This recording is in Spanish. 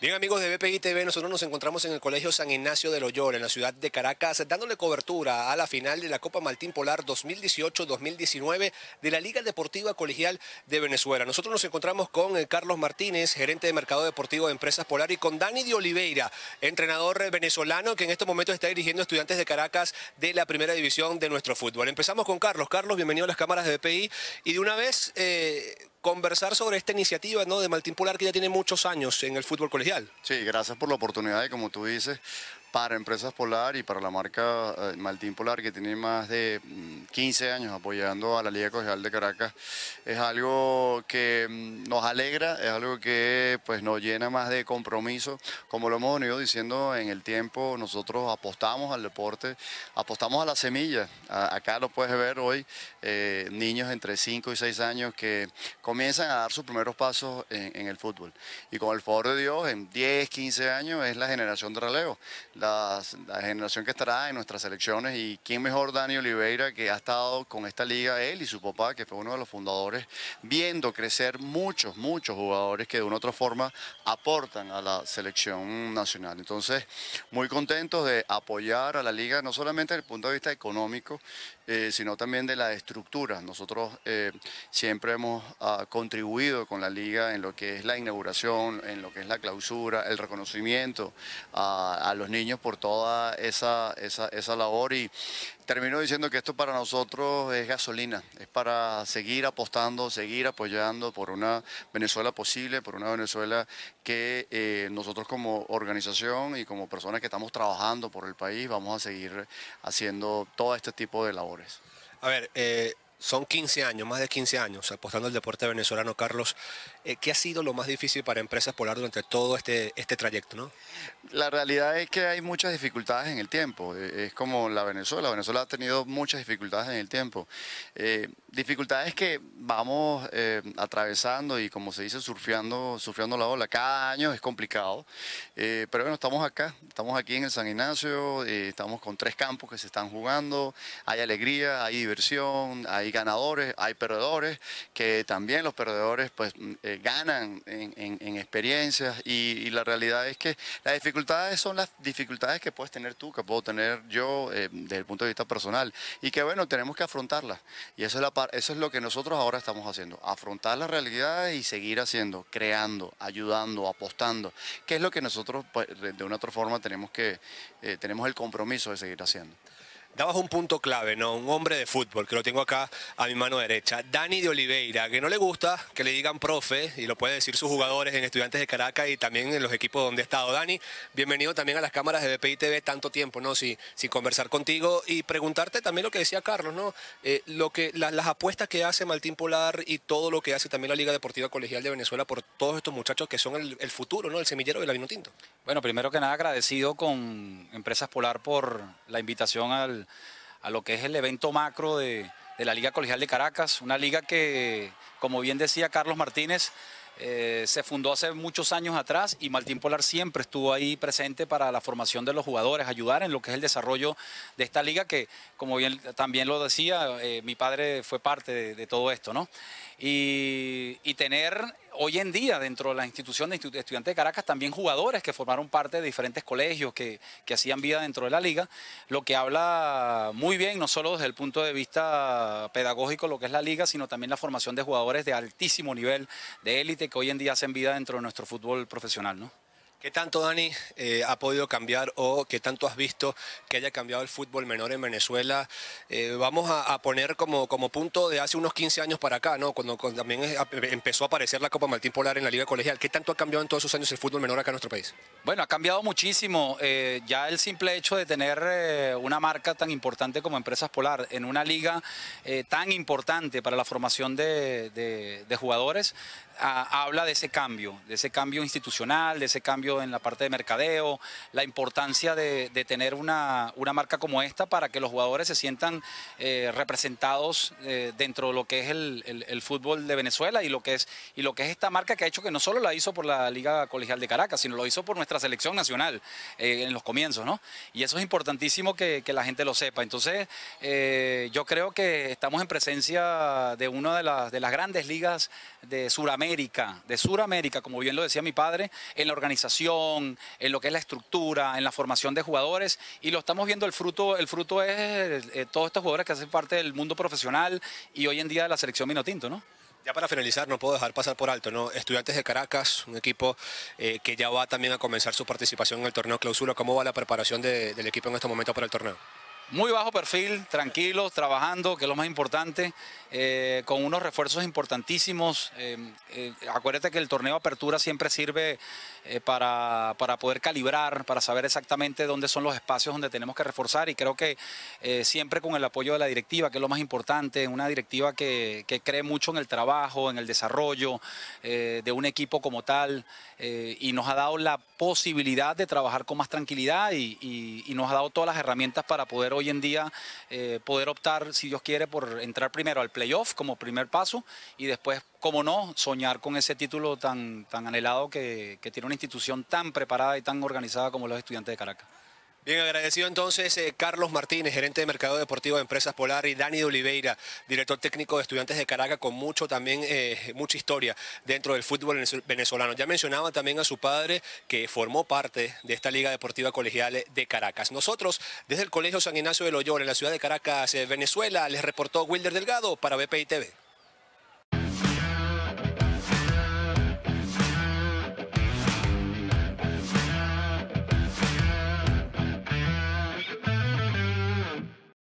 Bien amigos de BPI TV, nosotros nos encontramos en el Colegio San Ignacio de Loyola, en la ciudad de Caracas, dándole cobertura a la final de la Copa Martín Polar 2018-2019 de la Liga Deportiva Colegial de Venezuela. Nosotros nos encontramos con eh, Carlos Martínez, gerente de Mercado Deportivo de Empresas Polar, y con Dani de Oliveira, entrenador eh, venezolano que en estos momentos está dirigiendo estudiantes de Caracas de la primera división de nuestro fútbol. Empezamos con Carlos. Carlos, bienvenido a las cámaras de BPI. Y de una vez, eh, conversar sobre esta iniciativa ¿no? de Maltín Polar que ya tiene muchos años en el fútbol colegial. Sí, gracias por la oportunidad y como tú dices, para Empresas Polar y para la marca eh, Maltín Polar, que tiene más de 15 mm, años apoyando a la Liga Colegial de Caracas, es algo que mm, nos alegra, es algo que pues, nos llena más de compromiso. Como lo hemos venido diciendo en el tiempo, nosotros apostamos al deporte, apostamos a la semilla. acá lo puedes ver hoy, eh, niños entre 5 y 6 años que comienzan a dar sus primeros pasos en, en el fútbol. Y con el favor de Dios, en 10, 15 años es la generación de relevo la generación que estará en nuestras selecciones y quién mejor Dani Oliveira que ha estado con esta liga, él y su papá, que fue uno de los fundadores, viendo crecer muchos, muchos jugadores que de una otra forma aportan a la selección nacional. Entonces, muy contentos de apoyar a la liga, no solamente desde el punto de vista económico, eh, sino también de la estructura. Nosotros eh, siempre hemos ah, contribuido con la liga en lo que es la inauguración, en lo que es la clausura, el reconocimiento ah, a los niños por toda esa, esa, labor y termino diciendo que esto para nosotros es gasolina, es para seguir apostando, seguir apoyando por una Venezuela posible, por una Venezuela que eh, nosotros como organización y como personas que estamos trabajando por el país vamos a seguir haciendo todo este tipo de labores. A ver, eh, son 15 años, más de 15 años, apostando al deporte venezolano, Carlos. Eh, ¿Qué ha sido lo más difícil para Empresas Polar durante todo este, este trayecto? ¿no? La realidad es que hay muchas dificultades en el tiempo. Eh, es como la Venezuela. Venezuela ha tenido muchas dificultades en el tiempo. Eh, dificultades que vamos atravesando y, como se dice, surfeando, surfeando la ola. Cada año es complicado. pero bueno, estamos acá. Estamos aquí en el San Ignacio. estamos con tres campos que se están jugando. Hay alegría, hay diversión, hay ganadores, hay perdedores, que también los perdedores pues mm, eh, ganan en, experiencias y, la realidad es que las dificultades son las dificultades que puedes tener tú, que puedo tener yo eh, desde el punto de vista personal y que bueno, tenemos que afrontarlas y eso es, la, eso es lo que nosotros ahora estamos haciendo, afrontar las realidades y seguir haciendo, creando, ayudando, apostando, que es lo que nosotros pues, de una otra forma tenemos que, eh, tenemos el compromiso de seguir haciendo dabas un punto clave, ¿no? Un hombre de fútbol, que lo tengo acá a mi mano derecha. Dani de Oliveira, que no le gusta que le digan profe, y lo pueden decir sus jugadores en Estudiantes de Caracas y también en los equipos donde ha estado. Dani, bienvenido también a las cámaras de BPI TV, tanto tiempo, ¿no? Sin, sin conversar contigo y preguntarte también lo que decía Carlos, ¿no? Eh, lo que, las apuestas que hace Martín Polar y todo lo que hace también la Liga Deportiva Colegial de Venezuela por todos estos muchachos que son el, futuro, ¿no? El semillero del vino tinto. Bueno, primero que nada agradecido con Empresas Polar por la invitación al a lo que es el evento macro de, la Liga Colegial de Caracas, una liga que, como bien decía Carlos Martínez, eh, se fundó hace muchos años atrás y Martín Polar siempre estuvo ahí presente para la formación de los jugadores, ayudar en lo que es el desarrollo de esta liga que, como bien también lo decía, eh, mi padre fue parte de, de todo esto, ¿no? y, tener hoy en día dentro de la institución de estudiantes de Caracas también jugadores que formaron parte de diferentes colegios que, hacían vida dentro de la liga, lo que habla muy bien, no solo desde el punto de vista pedagógico lo que es la liga, sino también la formación de jugadores de altísimo nivel, de élite, que hoy en día hacen vida dentro de nuestro fútbol profesional. ¿Qué tanto, Dani, eh, ha podido cambiar o qué tanto has visto que haya cambiado el fútbol menor en Venezuela? Eh, vamos a, poner como, como punto de hace unos 15 años para acá, ¿no? Cuando, también empezó a aparecer la Copa Martín Polar en la Liga Colegial. ¿Qué tanto ha cambiado en todos esos años el fútbol menor acá en nuestro país? Bueno, ha cambiado muchísimo. Eh, ya el simple hecho de tener una marca tan importante como Empresas Polar en una liga tan importante para la formación de jugadores habla de ese cambio, de ese cambio institucional, de ese cambio en la parte de mercadeo, la importancia de, tener una, una, marca como esta para que los jugadores se sientan eh, representados eh, dentro de lo que es el, fútbol de Venezuela y lo, que es, y lo que es esta marca que ha hecho que no solo la hizo por la Liga Colegial de Caracas, sino lo hizo por nuestra selección nacional eh, en los comienzos, ¿no? Y eso es importantísimo que, la gente lo sepa. Entonces, yo creo que estamos en presencia de una de las, de las grandes ligas de Sudamérica de Suramérica, como bien lo decía mi padre, en la organización, en lo que es la estructura, en la formación de jugadores, y lo estamos viendo, el fruto, el fruto es eh, todos estos jugadores que hacen parte del mundo profesional y hoy en día de la selección Minotinto, ¿no? Ya para finalizar, no puedo dejar pasar por alto, ¿no? Estudiantes de Caracas, un equipo eh, que ya va también a comenzar su participación en el torneo clausura. ¿Cómo va la preparación del equipo en este momento para el torneo? muy bajo perfil, tranquilos, trabajando, que es lo más importante, eh, con unos refuerzos importantísimos. Eh, eh, acuérdate que el torneo Apertura siempre sirve para, poder calibrar, para saber exactamente dónde son los espacios donde tenemos que reforzar y creo que siempre con el apoyo de la directiva, que es lo más importante, una directiva que, cree mucho en el trabajo, en el desarrollo de un equipo como tal y nos ha dado la posibilidad de trabajar con más tranquilidad y, nos ha dado todas las herramientas para poder hoy en día eh, poder optar, si Dios quiere, por entrar primero al playoff como primer paso y después, como no, soñar con ese título tan, tan anhelado que, que tiene una institución tan preparada y tan organizada como los estudiantes de Caracas. Bien agradecido entonces eh, Carlos Martínez, gerente de Mercado Deportivo de Empresas Polar, y Dani de Oliveira, director técnico de Estudiantes de Caracas, con mucho también eh, mucha historia dentro del fútbol venezolano. Ya mencionaba también a su padre que formó parte de esta Liga Deportiva Colegial de Caracas. Nosotros, desde el Colegio San Ignacio de Loyola, en la ciudad de Caracas, eh, Venezuela, les reportó Wilder Delgado para BPI TV.